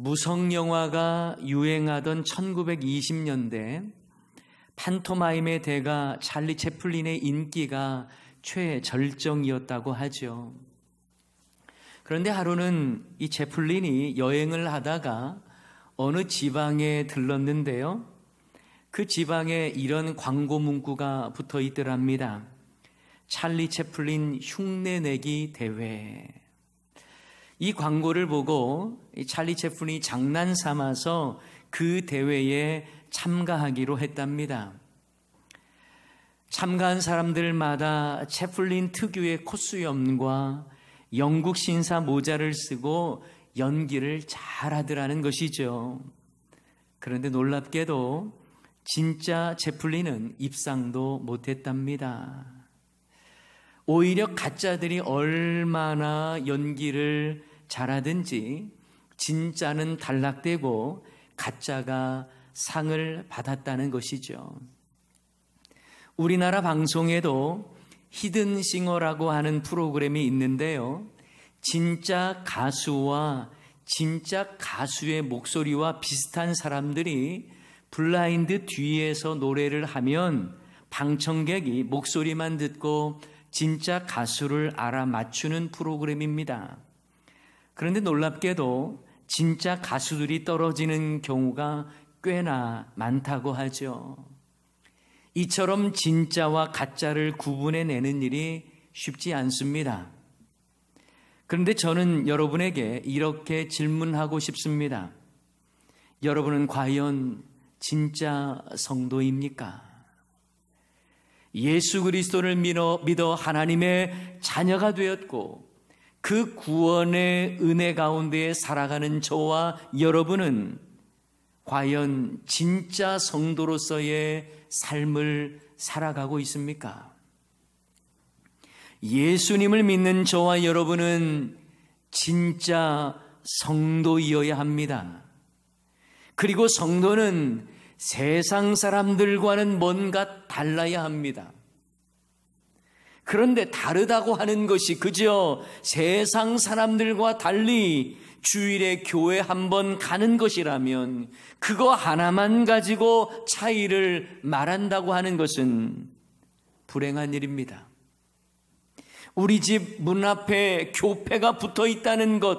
무성 영화가 유행하던 1920년대 판토마임의 대가 찰리 채플린의 인기가 최절정이었다고 하죠. 그런데 하루는 이 채플린이 여행을 하다가 어느 지방에 들렀는데요. 그 지방에 이런 광고 문구가 붙어 있더랍니다. 찰리 채플린 흉내 내기 대회. 이 광고를 보고 찰리 채플린이 장난 삼아서 그 대회에 참가하기로 했답니다. 참가한 사람들마다 채플린 특유의 콧수염과 영국 신사 모자를 쓰고 연기를 잘하더라는 것이죠. 그런데 놀랍게도 진짜 채플린은 입상도 못했답니다. 오히려 가짜들이 얼마나 연기를 잘하든지 진짜는 단락되고 가짜가 상을 받았다는 것이죠. 우리나라 방송에도 히든싱어라고 하는 프로그램이 있는데요. 진짜 가수와 진짜 가수의 목소리와 비슷한 사람들이 블라인드 뒤에서 노래를 하면 방청객이 목소리만 듣고 진짜 가수를 알아맞추는 프로그램입니다. 그런데 놀랍게도 진짜 가수들이 떨어지는 경우가 꽤나 많다고 하죠. 이처럼 진짜와 가짜를 구분해 내는 일이 쉽지 않습니다. 그런데 저는 여러분에게 이렇게 질문하고 싶습니다. 여러분은 과연 진짜 성도입니까? 예수 그리스도를 믿어, 하나님의 자녀가 되었고 그 구원의 은혜 가운데 살아가는 저와 여러분은 과연 진짜 성도로서의 삶을 살아가고 있습니까? 예수님을 믿는 저와 여러분은 진짜 성도이어야 합니다. 그리고 성도는 세상 사람들과는 뭔가 달라야 합니다. 그런데 다르다고 하는 것이 그저 세상 사람들과 달리 주일에 교회 한번 가는 것이라면 그거 하나만 가지고 차이를 말한다고 하는 것은 불행한 일입니다. 우리 집 문 앞에 교패가 붙어 있다는 것,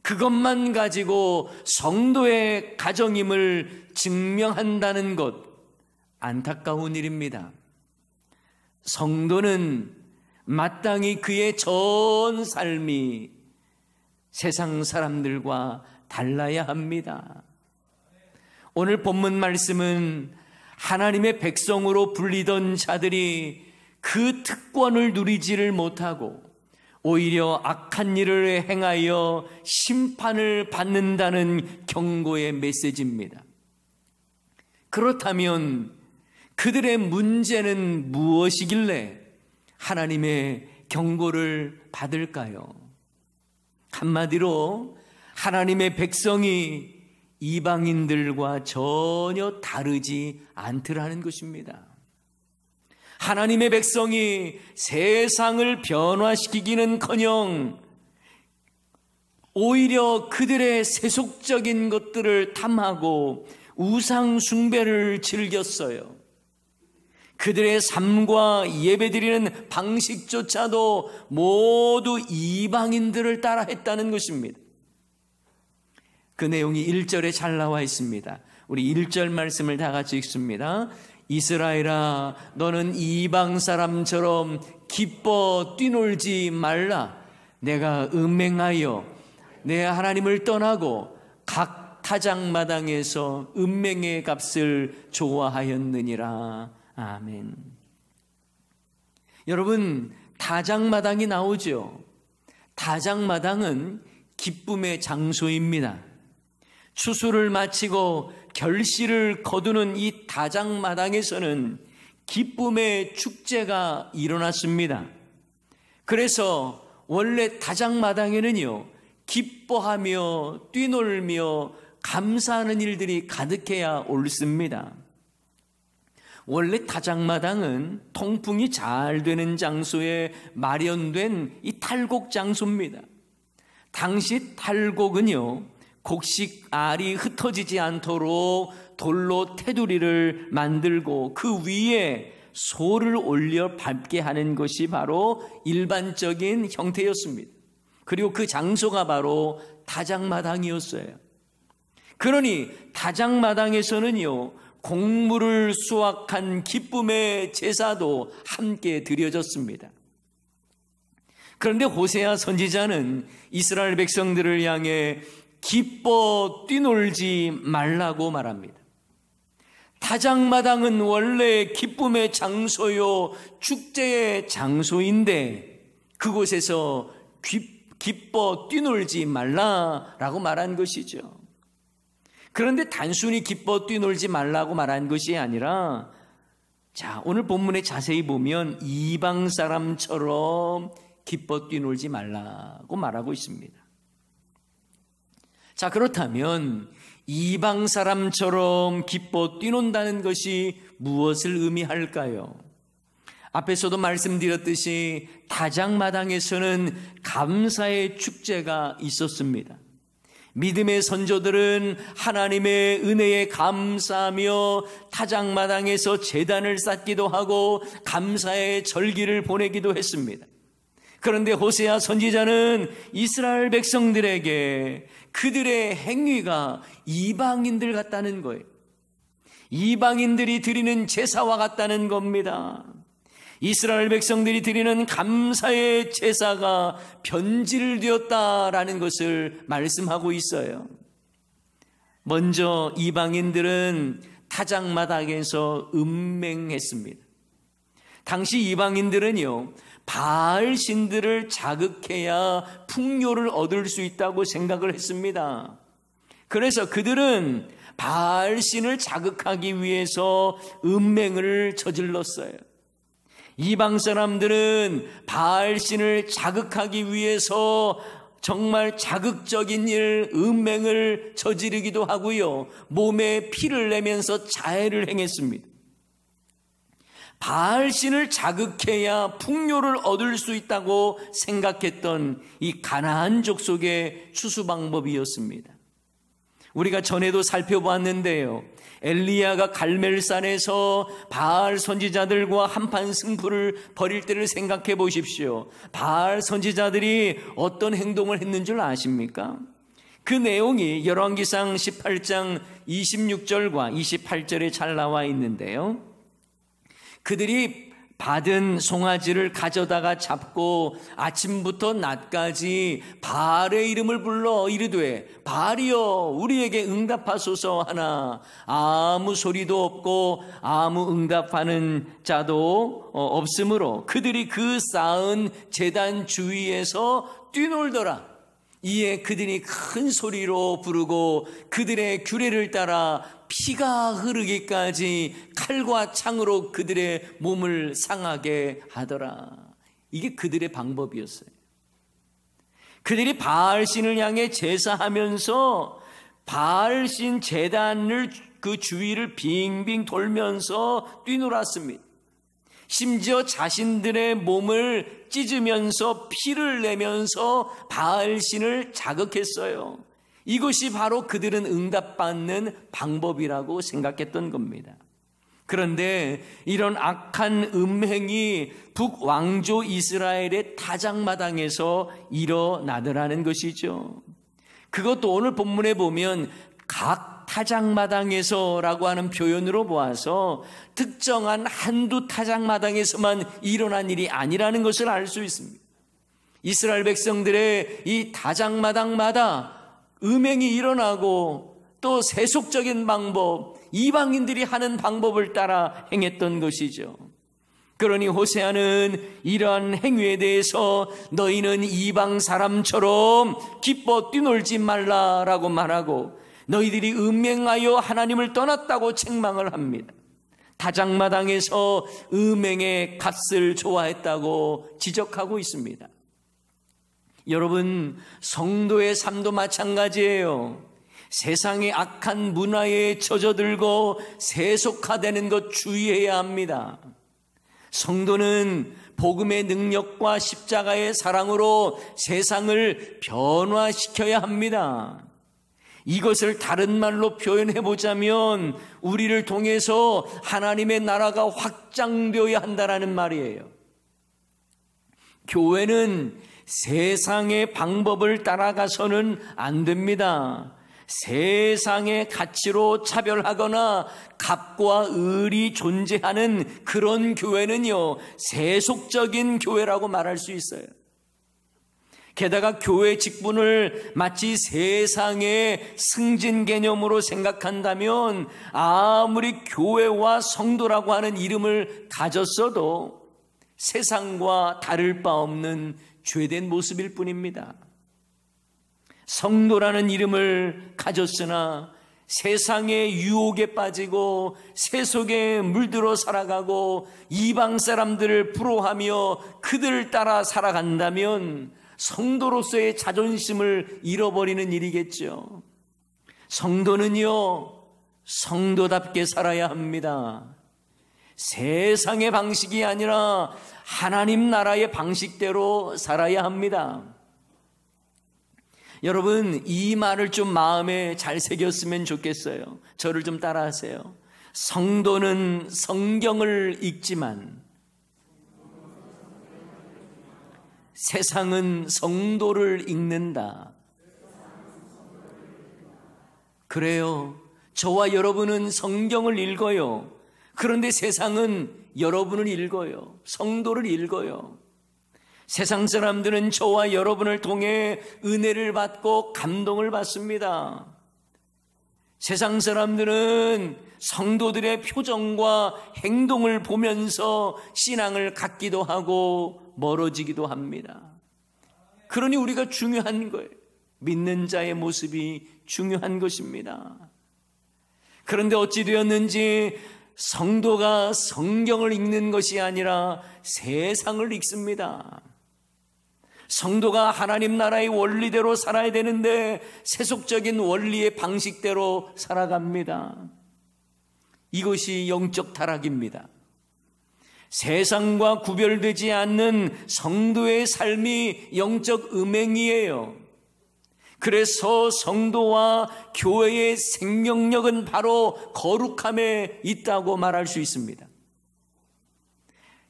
그것만 가지고 성도의 가정임을 증명한다는 것, 안타까운 일입니다. 성도는 마땅히 그의 전 삶이 세상 사람들과 달라야 합니다. 오늘 본문 말씀은 하나님의 백성으로 불리던 자들이 그 특권을 누리지를 못하고 오히려 악한 일을 행하여 심판을 받는다는 경고의 메시지입니다. 그렇다면 그들의 문제는 무엇이길래 하나님의 경고를 받을까요? 한마디로 하나님의 백성이 이방인들과 전혀 다르지 않더라는 것입니다. 하나님의 백성이 세상을 변화시키기는 커녕 오히려 그들의 세속적인 것들을 탐하고 우상숭배를 즐겼어요. 그들의 삶과 예배드리는 방식조차도 모두 이방인들을 따라 했다는 것입니다. 그 내용이 1절에 잘 나와 있습니다. 우리 1절 말씀을 다 같이 읽습니다. 이스라엘아 너는 이방 사람처럼 기뻐 뛰놀지 말라 내가 음행하여 내 하나님을 떠나고 각 타작마당에서 음맹의 값을 좋아하였느니라 아멘. 여러분, 다장마당이 나오죠. 다장마당은 기쁨의 장소입니다. 추수를 마치고 결실을 거두는 이 다장마당에서는 기쁨의 축제가 일어났습니다. 그래서 원래 다장마당에는요, 기뻐하며 뛰놀며 감사하는 일들이 가득해야 옳습니다. 원래 타작마당은 통풍이 잘 되는 장소에 마련된 이 탈곡 장소입니다. 당시 탈곡은요, 곡식 알이 흩어지지 않도록 돌로 테두리를 만들고 그 위에 소를 올려 밟게 하는 것이 바로 일반적인 형태였습니다. 그리고 그 장소가 바로 다장마당이었어요. 그러니 다장마당에서는요, 곡물을 수확한 기쁨의 제사도 함께 드려졌습니다. 그런데 호세아 선지자는 이스라엘 백성들을 향해 기뻐 뛰놀지 말라고 말합니다. 타장마당은 원래 기쁨의 장소요, 축제의 장소인데, 그곳에서 기, 기뻐 뛰놀지 말라라고 말한 것이죠. 그런데 단순히 기뻐 뛰놀지 말라고 말한 것이 아니라 자, 오늘 본문에 자세히 보면 이방 사람처럼 기뻐 뛰놀지 말라고 말하고 있습니다. 자, 그렇다면 이방 사람처럼 기뻐 뛰논다는 것이 무엇을 의미할까요? 앞에서도 말씀드렸듯이 다장마당에서는 감사의 축제가 있었습니다. 믿음의 선조들은 하나님의 은혜에 감사하며 타작마당에서 재단을 쌓기도 하고 감사의 절기를 보내기도 했습니다. 그런데 호세아 선지자는 이스라엘 백성들에게 그들의 행위가 이방인들 같다는 거예요. 이방인들이 드리는 제사와 같다는 겁니다. 이스라엘 백성들이 드리는 감사의 제사가 변질되었다라는 것을 말씀하고 있어요. 먼저 이방인들은 타작마당에서 음맹했습니다. 당시 이방인들은요, 바알 신들을 자극해야 풍요를 얻을 수 있다고 생각을 했습니다. 그래서 그들은 바알 신을 자극하기 위해서 음맹을 저질렀어요. 이방 사람들은 바알신을 자극하기 위해서 정말 자극적인 일, 음맹을 저지르기도 하고요. 몸에 피를 내면서 자해를 행했습니다. 바알신을 자극해야 풍요를 얻을 수 있다고 생각했던 이가나한 족속의 추수 방법이었습니다. 우리가 전에도 살펴보았는데요. 엘리야가 갈멜산에서 바알 선지자들과 한판 승부를 벌일 때를 생각해 보십시오. 바알 선지자들이 어떤 행동을 했는 줄 아십니까? 그 내용이 열왕기상 18장 26절과 28절에 잘 나와 있는데요. 그들이 받은 송아지를 가져다가 잡고 아침부터 낮까지 바알의 이름을 불러 이르되 바알이여 우리에게 응답하소서 하나 아무 소리도 없고 아무 응답하는 자도 어, 없으므로 그들이 그 쌓은 재단 주위에서 뛰놀더라 이에 그들이 큰 소리로 부르고 그들의 규례를 따라 피가 흐르기까지 칼과 창으로 그들의 몸을 상하게 하더라. 이게 그들의 방법이었어요. 그들이 바알신을 향해 제사하면서 바알신 재단을 그 주위를 빙빙 돌면서 뛰놀았습니다. 심지어 자신들의 몸을 찢으면서 피를 내면서 바알신을 자극했어요. 이것이 바로 그들은 응답받는 방법이라고 생각했던 겁니다. 그런데 이런 악한 음행이 북왕조 이스라엘의 타작마당에서 일어나더라는 것이죠. 그것도 오늘 본문에 보면 각 타작마당에서라고 하는 표현으로 보아서 특정한 한두 타작마당에서만 일어난 일이 아니라는 것을 알 수 있습니다. 이스라엘 백성들의 이 타작마당마다 음행이 일어나고 또 세속적인 방법, 이방인들이 하는 방법을 따라 행했던 것이죠. 그러니 호세아는 이러한 행위에 대해서 너희는 이방 사람처럼 기뻐 뛰놀지 말라라고 말하고 너희들이 음행하여 하나님을 떠났다고 책망을 합니다. 다장마당에서 음행의 값을 좋아했다고 지적하고 있습니다. 여러분, 성도의 삶도 마찬가지예요. 세상의 악한 문화에 젖어들고 세속화되는 것 주의해야 합니다. 성도는 복음의 능력과 십자가의 사랑으로 세상을 변화시켜야 합니다. 이것을 다른 말로 표현해 보자면 우리를 통해서 하나님의 나라가 확장되어야 한다라는 말이에요. 교회는 세상의 방법을 따라가서는 안 됩니다. 세상의 가치로 차별하거나 값과 을이 존재하는 그런 교회는요, 세속적인 교회라고 말할 수 있어요. 게다가 교회 직분을 마치 세상의 승진 개념으로 생각한다면 아무리 교회와 성도라고 하는 이름을 가졌어도 세상과 다를 바 없는 죄된 모습일 뿐입니다. 성도라는 이름을 가졌으나 세상의 유혹에 빠지고 세속에 물들어 살아가고 이방 사람들을 부러하며 그들을 따라 살아간다면 성도로서의 자존심을 잃어버리는 일이겠죠. 성도는요, 성도답게 살아야 합니다. 세상의 방식이 아니라 하나님 나라의 방식대로 살아야 합니다. 여러분, 이 말을 좀 마음에 잘 새겼으면 좋겠어요. 저를 좀 따라 하세요. 성도는 성경을 읽지만 세상은 성도를 읽는다. 그래요. 저와 여러분은 성경을 읽어요. 그런데 세상은 여러분을 읽어요. 성도를 읽어요. 세상 사람들은 저와 여러분을 통해 은혜를 받고 감동을 받습니다. 세상 사람들은 성도들의 표정과 행동을 보면서 신앙을 갖기도 하고 멀어지기도 합니다. 그러니 우리가 중요한 거예요. 믿는 자의 모습이 중요한 것입니다. 그런데 어찌 되었는지 성도가 성경을 읽는 것이 아니라 세상을 읽습니다. 성도가 하나님 나라의 원리대로 살아야 되는데 세속적인 원리의 방식대로 살아갑니다. 이것이 영적 타락입니다. 세상과 구별되지 않는 성도의 삶이 영적 음행이에요. 그래서 성도와 교회의 생명력은 바로 거룩함에 있다고 말할 수 있습니다.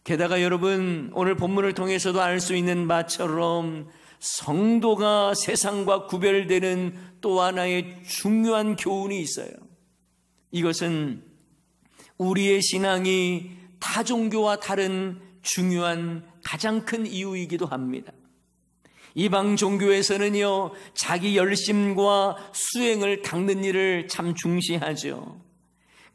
게다가 여러분, 오늘 본문을 통해서도 알 수 있는 바처럼 성도가 세상과 구별되는 또 하나의 중요한 교훈이 있어요. 이것은 우리의 신앙이 다종교와 다른 중요한 가장 큰 이유이기도 합니다. 이방 종교에서는요, 자기 열심과 수행을 닦는 일을 참 중시하죠.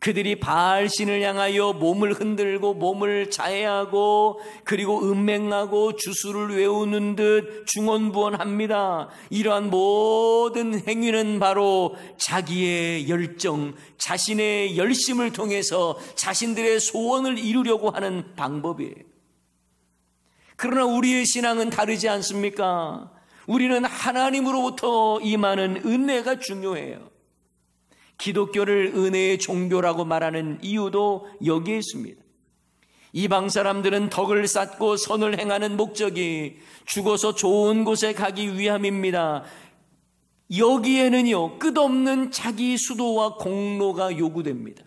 그들이 바알신을 향하여 몸을 흔들고 몸을 자해하고 그리고 음맹하고 주술을 외우는 듯 중언부언합니다. 이러한 모든 행위는 바로 자기의 열정, 자신의 열심을 통해서 자신들의 소원을 이루려고 하는 방법이에요. 그러나 우리의 신앙은 다르지 않습니까? 우리는 하나님으로부터 임하는 은혜가 중요해요. 기독교를 은혜의 종교라고 말하는 이유도 여기에 있습니다. 이방 사람들은 덕을 쌓고 선을 행하는 목적이 죽어서 좋은 곳에 가기 위함입니다. 여기에는요, 끝없는 자기 수도와 공로가 요구됩니다.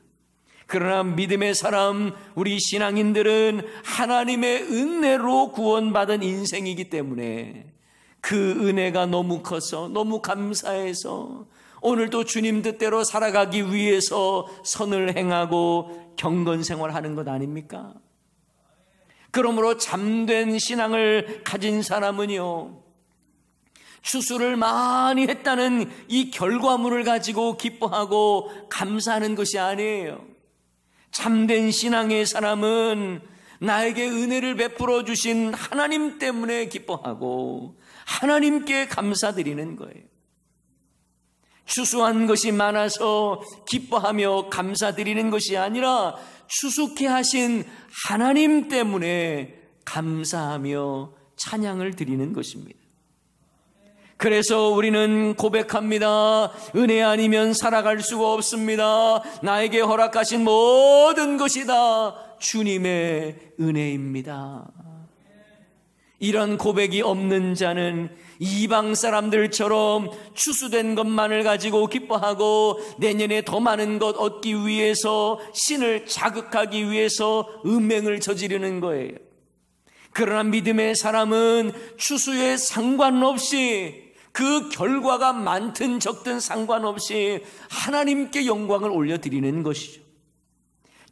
그러나 믿음의 사람, 우리 신앙인들은 하나님의 은혜로 구원받은 인생이기 때문에 그 은혜가 너무 커서, 너무 감사해서 오늘도 주님 뜻대로 살아가기 위해서 선을 행하고 경건 생활하는 것 아닙니까? 그러므로 잠된 신앙을 가진 사람은요, 추수를 많이 했다는 이 결과물을 가지고 기뻐하고 감사하는 것이 아니에요. 참된 신앙의 사람은 나에게 은혜를 베풀어 주신 하나님 때문에 기뻐하고 하나님께 감사드리는 거예요. 추수한 것이 많아서 기뻐하며 감사드리는 것이 아니라 추수케 하신 하나님 때문에 감사하며 찬양을 드리는 것입니다. 그래서 우리는 고백합니다. 은혜 아니면 살아갈 수가 없습니다. 나에게 허락하신 모든 것이 다 주님의 은혜입니다. 이런 고백이 없는 자는 이방 사람들처럼 추수된 것만을 가지고 기뻐하고 내년에 더 많은 것 얻기 위해서 신을 자극하기 위해서 음행을 저지르는 거예요. 그러나 믿음의 사람은 추수에 상관없이 그 결과가 많든 적든 상관없이 하나님께 영광을 올려드리는 것이죠.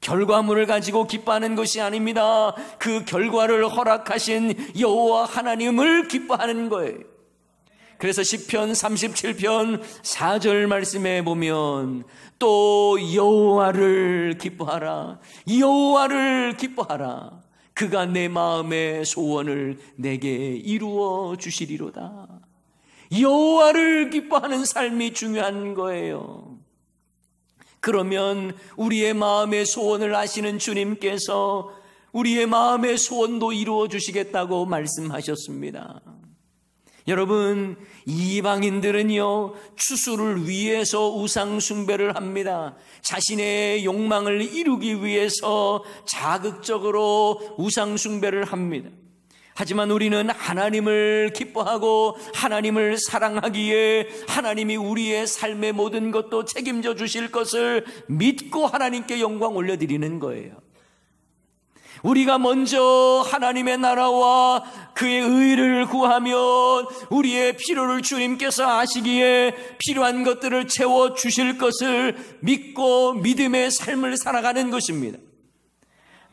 결과물을 가지고 기뻐하는 것이 아닙니다. 그 결과를 허락하신 여호와 하나님을 기뻐하는 거예요. 그래서 10편 37편 4절 말씀에 보면 또 여호와를 기뻐하라. 여호와를 기뻐하라. 그가 내 마음의 소원을 내게 이루어 주시리로다. 여호와를 기뻐하는 삶이 중요한 거예요. 그러면 우리의 마음의 소원을 아시는 주님께서 우리의 마음의 소원도 이루어 주시겠다고 말씀하셨습니다. 여러분, 이방인들은요, 추수를 위해서 우상숭배를 합니다. 자신의 욕망을 이루기 위해서 자극적으로 우상숭배를 합니다. 하지만 우리는 하나님을 기뻐하고 하나님을 사랑하기에 하나님이 우리의 삶의 모든 것도 책임져 주실 것을 믿고 하나님께 영광 올려드리는 거예요. 우리가 먼저 하나님의 나라와 그의 의를 구하면 우리의 필요를 주님께서 아시기에 필요한 것들을 채워 주실 것을 믿고 믿음의 삶을 살아가는 것입니다.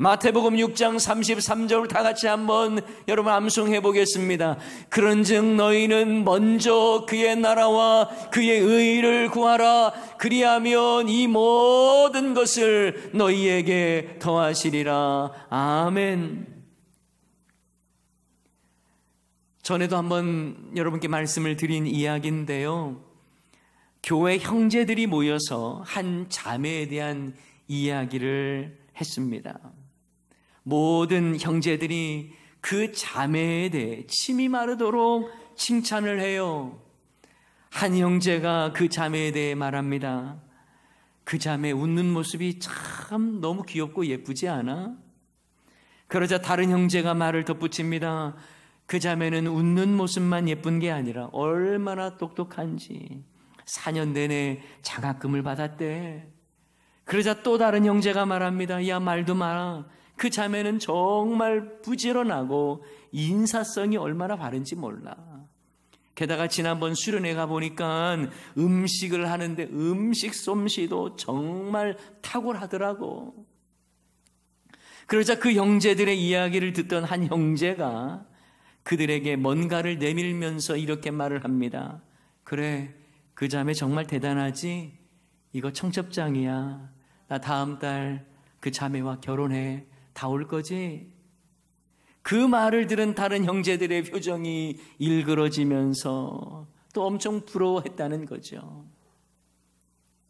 마태복음 6장 33절을 다 같이 한번 여러분 암송해 보겠습니다. 그런즉 너희는 먼저 그의 나라와 그의 의를 구하라 그리하면 이 모든 것을 너희에게 더하시리라. 아멘. 전에도 한번 여러분께 말씀을 드린 이야기인데요. 교회 형제들이 모여서 한 자매에 대한 이야기를 했습니다. 모든 형제들이 그 자매에 대해 침이 마르도록 칭찬을 해요. 한 형제가 그 자매에 대해 말합니다. 그 자매 웃는 모습이 참 너무 귀엽고 예쁘지 않아? 그러자 다른 형제가 말을 덧붙입니다. 그 자매는 웃는 모습만 예쁜 게 아니라 얼마나 똑똑한지 4년 내내 장학금을 받았대. 그러자 또 다른 형제가 말합니다. 야 말도 마라. 그 자매는 정말 부지런하고 인사성이 얼마나 바른지 몰라. 게다가 지난번 수련회 가보니까 음식을 하는데 음식 솜씨도 정말 탁월하더라고. 그러자 그 형제들의 이야기를 듣던 한 형제가 그들에게 뭔가를 내밀면서 이렇게 말을 합니다. 그래, 그 자매 정말 대단하지? 이거 청첩장이야. 나 다음 달 그 자매와 결혼해. 다올 거지? 그 말을 들은 다른 형제들의 표정이 일그러지면서 또 엄청 부러워했다는 거죠.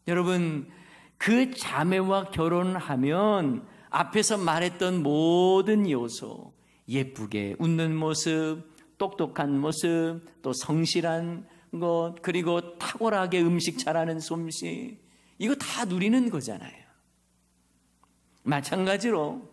여러분, 그 자매와 결혼하면 앞에서 말했던 모든 요소, 예쁘게 웃는 모습, 똑똑한 모습, 또 성실한 것, 그리고 탁월하게 음식 잘하는 솜씨, 이거 다 누리는 거잖아요. 마찬가지로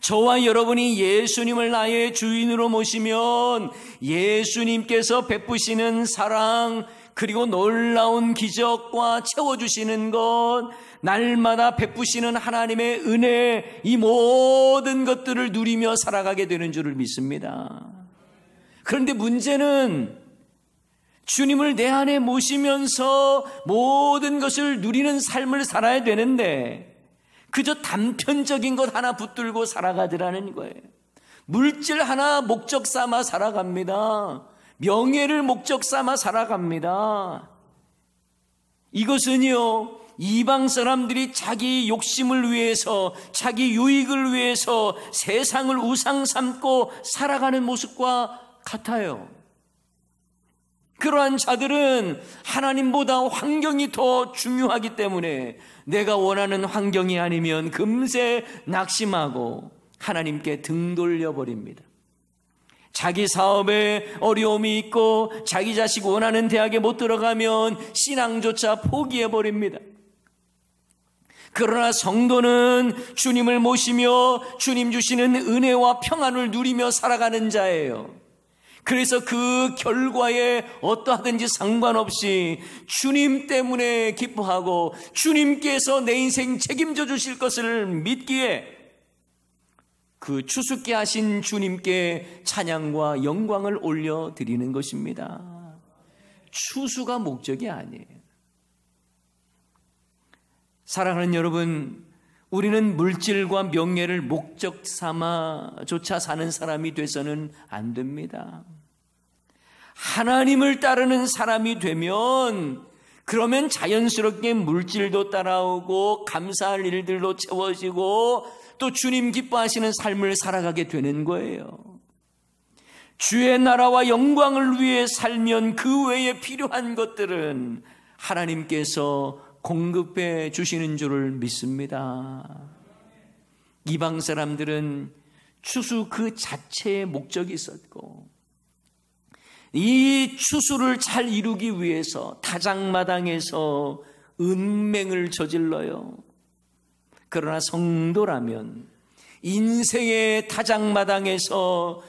저와 여러분이 예수님을 나의 주인으로 모시면 예수님께서 베푸시는 사랑, 그리고 놀라운 기적과 채워주시는 것, 날마다 베푸시는 하나님의 은혜, 이 모든 것들을 누리며 살아가게 되는 줄을 믿습니다. 그런데 문제는 주님을 내 안에 모시면서 모든 것을 누리는 삶을 살아야 되는데, 그저 단편적인 것 하나 붙들고 살아가더라는 거예요. 물질 하나 목적 삼아 살아갑니다. 명예를 목적 삼아 살아갑니다. 이것은요, 이방 사람들이 자기 욕심을 위해서, 자기 유익을 위해서 세상을 우상 삼고 살아가는 모습과 같아요. 그러한 자들은 하나님보다 환경이 더 중요하기 때문에 내가 원하는 환경이 아니면 금세 낙심하고 하나님께 등 돌려버립니다. 자기 사업에 어려움이 있고 자기 자식 원하는 대학에 못 들어가면 신앙조차 포기해버립니다. 그러나 성도는 주님을 모시며 주님 주시는 은혜와 평안을 누리며 살아가는 자예요. 그래서 그 결과에 어떠하든지 상관없이 주님 때문에 기뻐하고 주님께서 내 인생 책임져 주실 것을 믿기에 그 추수케 하신 주님께 찬양과 영광을 올려 드리는 것입니다. 추수가 목적이 아니에요. 사랑하는 여러분, 우리는 물질과 명예를 목적 삼아조차 사는 사람이 돼서는 안 됩니다. 하나님을 따르는 사람이 되면 그러면 자연스럽게 물질도 따라오고 감사할 일들로 채워지고 또 주님 기뻐하시는 삶을 살아가게 되는 거예요. 주의 나라와 영광을 위해 살면 그 외에 필요한 것들은 하나님께서 공급해 주시는 줄을 믿습니다. 이방 사람들은 추수 그 자체의 목적이 있었고, 이 추수를 잘 이루기 위해서 타장마당에서 은맹을 저질러요. 그러나 성도라면 인생의 타장마당에서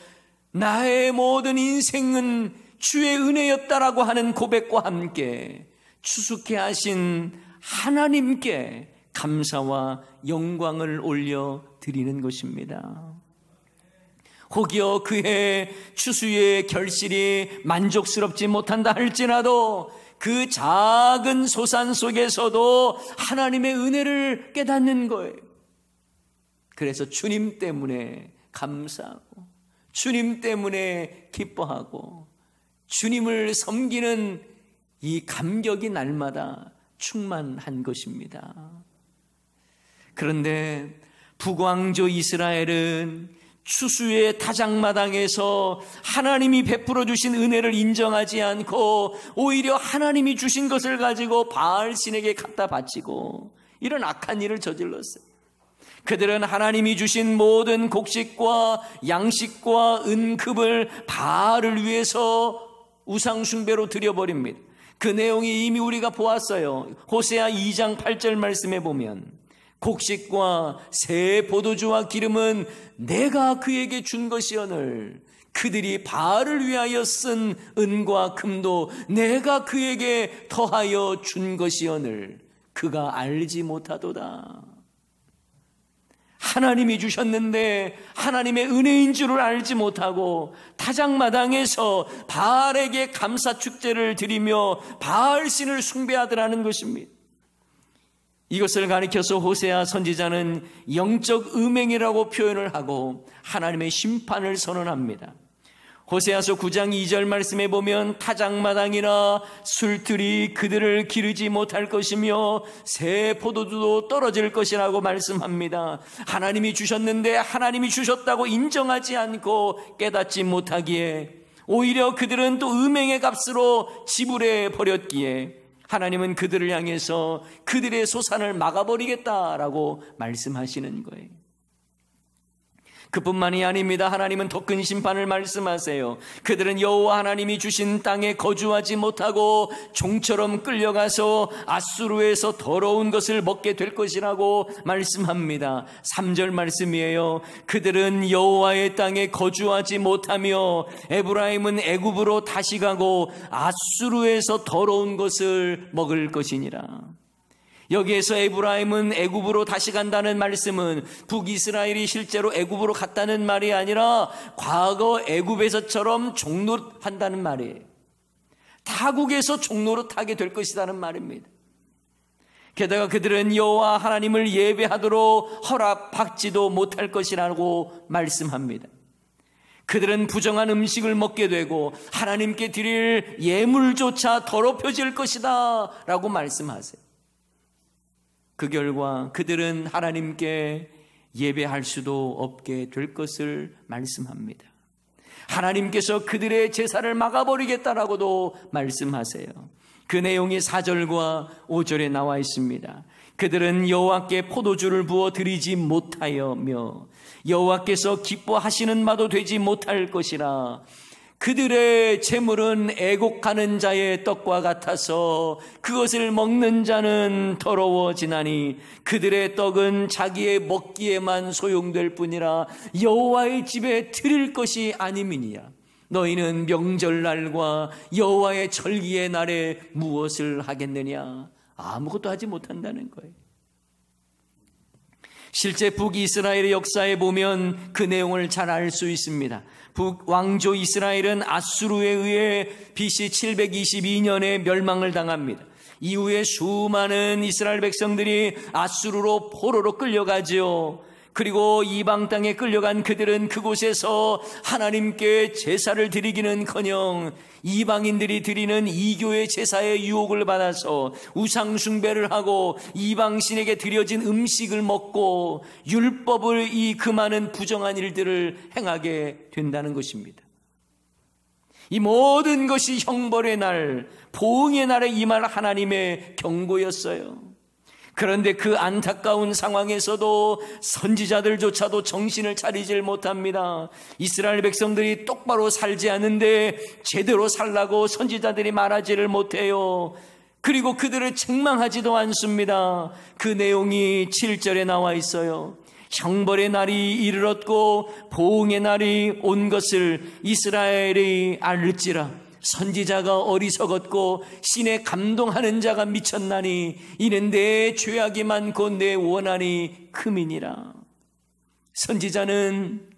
나의 모든 인생은 주의 은혜였다라고 하는 고백과 함께 추수케 하신 하나님께 감사와 영광을 올려 드리는 것입니다. 혹여 그해 추수의 결실이 만족스럽지 못한다 할지라도 그 작은 소산 속에서도 하나님의 은혜를 깨닫는 거예요. 그래서 주님 때문에 감사하고 주님 때문에 기뻐하고 주님을 섬기는 이 감격이 날마다 충만한 것입니다. 그런데 북왕조 이스라엘은 추수의 타작마당에서 하나님이 베풀어 주신 은혜를 인정하지 않고 오히려 하나님이 주신 것을 가지고 바알 신에게 갖다 바치고 이런 악한 일을 저질렀어요. 그들은 하나님이 주신 모든 곡식과 양식과 은급을 바알을 위해서 우상숭배로 들여버립니다. 그 내용이 이미 우리가 보았어요. 호세아 2장 8절 말씀에 보면 곡식과 새 포도주와 기름은 내가 그에게 준 것이오늘 그들이 바알을 위하여 쓴 은과 금도 내가 그에게 더하여 준 것이오늘 그가 알지 못하도다. 하나님이 주셨는데 하나님의 은혜인 줄을 알지 못하고 타작마당에서 바알에게 감사 축제를 드리며 바알 신을 숭배하더라는 것입니다. 이것을 가리켜서 호세아 선지자는 영적 음행이라고 표현을 하고 하나님의 심판을 선언합니다. 호세아서 9장 2절 말씀에 보면 타장마당이나 술틀이 그들을 기르지 못할 것이며 새 포도주도 떨어질 것이라고 말씀합니다. 하나님이 주셨는데 하나님이 주셨다고 인정하지 않고 깨닫지 못하기에 오히려 그들은 또 음행의 값으로 지불해 버렸기에 하나님은 그들을 향해서 그들의 소산을 막아버리겠다라고 말씀하시는 거예요. 그뿐만이 아닙니다. 하나님은 더 큰 심판을 말씀하세요. 그들은 여호와 하나님이 주신 땅에 거주하지 못하고 종처럼 끌려가서 아수르에서 더러운 것을 먹게 될 것이라고 말씀합니다. 3절 말씀이에요. 그들은 여호와의 땅에 거주하지 못하며 에브라임은 애굽으로 다시 가고 아수르에서 더러운 것을 먹을 것이니라. 여기에서 에브라임은 애굽으로 다시 간다는 말씀은 북이스라엘이 실제로 애굽으로 갔다는 말이 아니라 과거 애굽에서처럼 종노릇한다는 말이에요. 타국에서 종노릇하게 될 것이라는 말입니다. 게다가 그들은 여호와 하나님을 예배하도록 허락받지도 못할 것이라고 말씀합니다. 그들은 부정한 음식을 먹게 되고 하나님께 드릴 예물조차 더럽혀질 것이다 라고 말씀하세요. 그 결과 그들은 하나님께 예배할 수도 없게 될 것을 말씀합니다. 하나님께서 그들의 제사를 막아버리겠다라고도 말씀하세요. 그 내용이 4절과 5절에 나와 있습니다. 그들은 여호와께 포도주를 부어 드리지 못하여며 여호와께서 기뻐하시는 바도 되지 못할 것이라 그들의 재물은 애곡하는 자의 떡과 같아서 그것을 먹는 자는 더러워지나니 그들의 떡은 자기의 먹기에만 소용될 뿐이라 여호와의 집에 드릴 것이 아니니야 너희는 명절날과 여호와의 절기의 날에 무엇을 하겠느냐? 아무것도 하지 못한다는 거예요. 실제 북이스라엘의 역사에 보면 그 내용을 잘 알 수 있습니다. 북 왕조 이스라엘은 아수르에 의해 BC 722년에 멸망을 당합니다. 이후에 수많은 이스라엘 백성들이 아수르로 포로로 끌려가지요. 그리고 이방 땅에 끌려간 그들은 그곳에서 하나님께 제사를 드리기는 커녕 이방인들이 드리는 이교의 제사의 유혹을 받아서 우상숭배를 하고 이방신에게 드려진 음식을 먹고 율법을 이 금하는 그 부정한 일들을 행하게 된다는 것입니다. 이 모든 것이 형벌의 날, 보응의 날에 임할 하나님의 경고였어요. 그런데 그 안타까운 상황에서도 선지자들조차도 정신을 차리질 못합니다. 이스라엘 백성들이 똑바로 살지 않는데 제대로 살라고 선지자들이 말하지를 못해요. 그리고 그들을 책망하지도 않습니다. 그 내용이 7절에 나와 있어요. 형벌의 날이 이르렀고 보응의 날이 온 것을 이스라엘이 알지라. 선지자가 어리석었고 신에 감동하는 자가 미쳤나니 이는 내 죄악이 많고 내 원한이 크민이라. 선지자는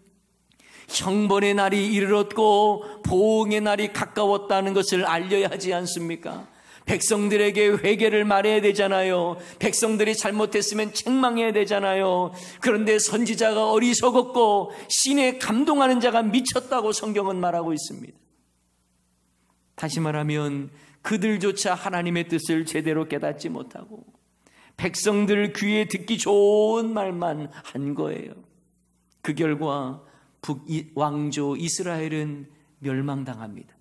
형벌의 날이 이르렀고 보응의 날이 가까웠다는 것을 알려야 하지 않습니까? 백성들에게 회개를 말해야 되잖아요. 백성들이 잘못했으면 책망해야 되잖아요. 그런데 선지자가 어리석었고 신에 감동하는 자가 미쳤다고 성경은 말하고 있습니다. 다시 말하면 그들조차 하나님의 뜻을 제대로 깨닫지 못하고 백성들 귀에 듣기 좋은 말만 한 거예요. 그 결과 북 왕조 이스라엘은 멸망당합니다.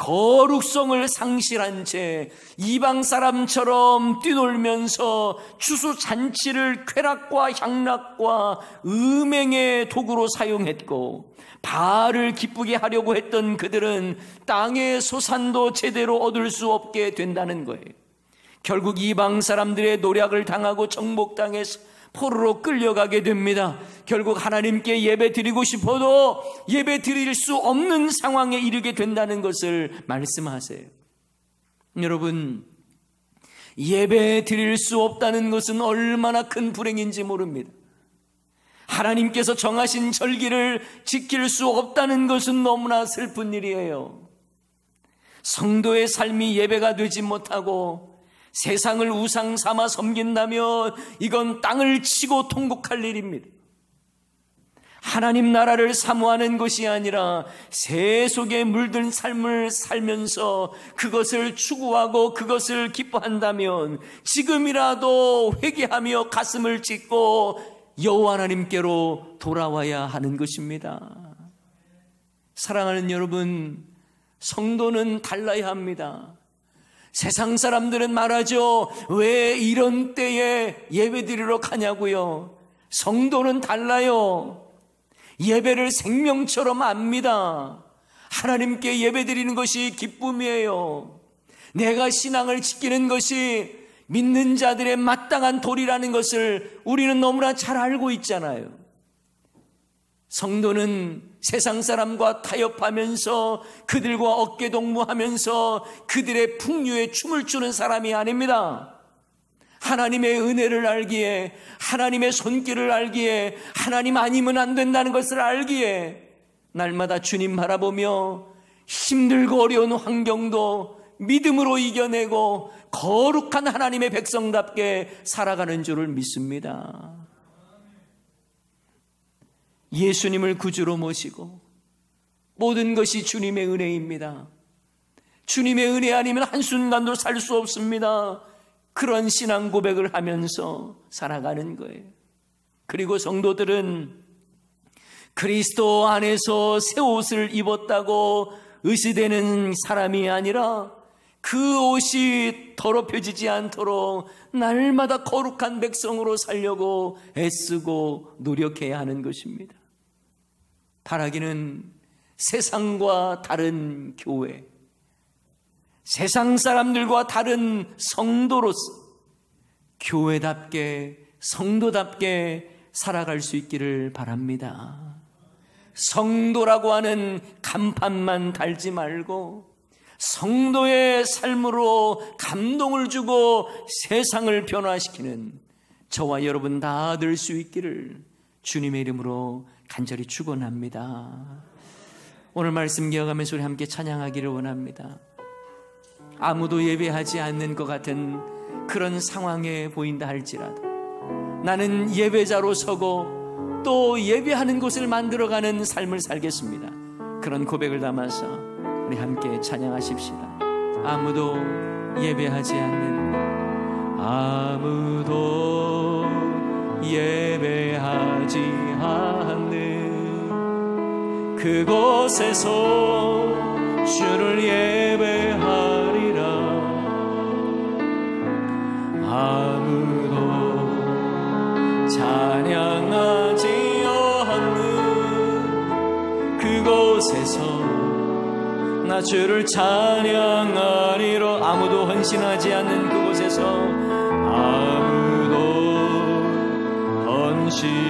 거룩성을 상실한 채 이방 사람처럼 뛰놀면서 추수 잔치를 쾌락과 향락과 음행의 도구로 사용했고 바알을 기쁘게 하려고 했던 그들은 땅의 소산도 제대로 얻을 수 없게 된다는 거예요. 결국 이방 사람들의 노력을 당하고 정복당해서 포로로 끌려가게 됩니다. 결국 하나님께 예배 드리고 싶어도 예배 드릴 수 없는 상황에 이르게 된다는 것을 말씀하세요. 여러분, 예배 드릴 수 없다는 것은 얼마나 큰 불행인지 모릅니다. 하나님께서 정하신 절기를 지킬 수 없다는 것은 너무나 슬픈 일이에요. 성도의 삶이 예배가 되지 못하고 세상을 우상 삼아 섬긴다면 이건 땅을 치고 통곡할 일입니다. 하나님 나라를 사모하는 것이 아니라 세 속에 물든 삶을 살면서 그것을 추구하고 그것을 기뻐한다면 지금이라도 회개하며 가슴을 찢고 여호와 하나님께로 돌아와야 하는 것입니다. 사랑하는 여러분, 성도는 달라야 합니다. 세상 사람들은 말하죠. 왜 이런 때에 예배 드리러 가냐고요. 성도는 달라요. 예배를 생명처럼 압니다. 하나님께 예배 드리는 것이 기쁨이에요. 내가 신앙을 지키는 것이 믿는 자들의 마땅한 도리라는 것을 우리는 너무나 잘 알고 있잖아요. 성도는 세상 사람과 타협하면서 그들과 어깨 동무하면서 그들의 풍류에 춤을 추는 사람이 아닙니다. 하나님의 은혜를 알기에 하나님의 손길을 알기에 하나님 아니면 안 된다는 것을 알기에 날마다 주님 바라보며 힘들고 어려운 환경도 믿음으로 이겨내고 거룩한 하나님의 백성답게 살아가는 줄을 믿습니다. 예수님을 구주로 모시고 모든 것이 주님의 은혜입니다. 주님의 은혜 아니면 한순간도 살 수 없습니다. 그런 신앙 고백을 하면서 살아가는 거예요. 그리고 성도들은 그리스도 안에서 새 옷을 입었다고 의시되는 사람이 아니라 그 옷이 더럽혀지지 않도록 날마다 거룩한 백성으로 살려고 애쓰고 노력해야 하는 것입니다. 바라기는 세상과 다른 교회, 세상 사람들과 다른 성도로서 교회답게, 성도답게 살아갈 수 있기를 바랍니다. 성도라고 하는 간판만 달지 말고 성도의 삶으로 감동을 주고 세상을 변화시키는 저와 여러분 다 될 수 있기를 주님의 이름으로 간절히 축원합니다. 오늘 말씀 기억하면서 우리 함께 찬양하기를 원합니다. 아무도 예배하지 않는 것 같은 그런 상황에 보인다 할지라도 나는 예배자로 서고 또 예배하는 곳을 만들어가는 삶을 살겠습니다. 그런 고백을 담아서 우리 함께 찬양하십시다. 아무도 예배하지 않는 아무도 예배하지 않는 그곳에서 주를 예배하리라 아무도 찬양하지 않는 그곳에서 나 주를 찬양하리라 아무도 헌신하지 않는 그곳에서 아무도 헌신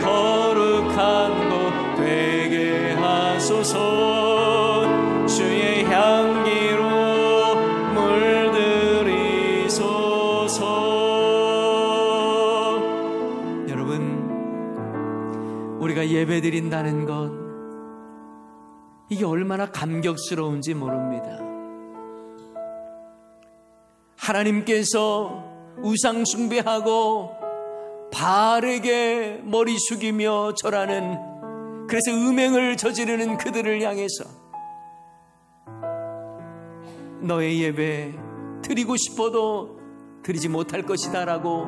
거룩한 곳 되게 하소서 주의 향기로 물들이소서 여러분 우리가 예배드린다는 것 이게 얼마나 감격스러운지 모릅니다. 하나님께서 우상 숭배하고 바르게 머리 숙이며 절하는 그래서 음행을 저지르는 그들을 향해서 너의 예배 드리고 싶어도 드리지 못할 것이다 라고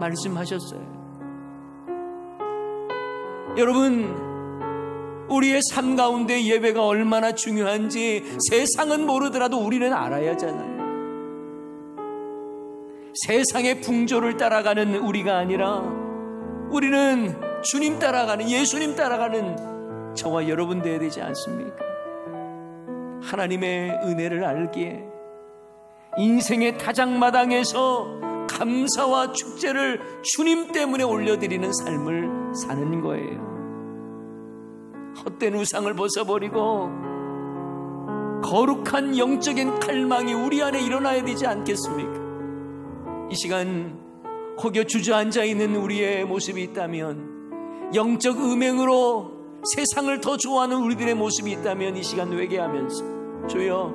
말씀하셨어요. 여러분, 우리의 삶 가운데 예배가 얼마나 중요한지 세상은 모르더라도 우리는 알아야 하잖아요. 세상의 풍조를 따라가는 우리가 아니라 우리는 주님 따라가는 예수님 따라가는 저와 여러분 되어야 되지 않습니까? 하나님의 은혜를 알기에 인생의 타장마당에서 감사와 축제를 주님 때문에 올려드리는 삶을 사는 거예요. 헛된 우상을 벗어버리고 거룩한 영적인 갈망이 우리 안에 일어나야 되지 않겠습니까? 이 시간 혹여 주저앉아 있는 우리의 모습이 있다면 영적 음행으로 세상을 더 좋아하는 우리들의 모습이 있다면 이 시간 회개하면서 주여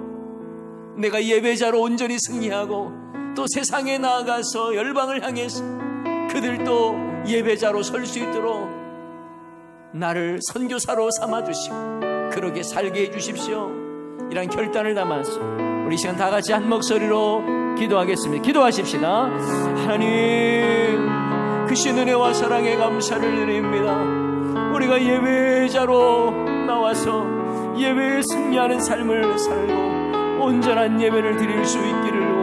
내가 예배자로 온전히 승리하고 또 세상에 나아가서 열방을 향해서 그들도 예배자로 설 수 있도록 나를 선교사로 삼아주시고 그러게 살게 해주십시오 이런 결단을 담아서 우리 시간 다 같이 한 목소리로 기도하겠습니다. 기도하십시다. 하나님, 그신 은혜와 사랑에 감사를 드립니다. 우리가 예배자로 나와서 예배에 승리하는 삶을 살고 온전한 예배를 드릴 수 있기를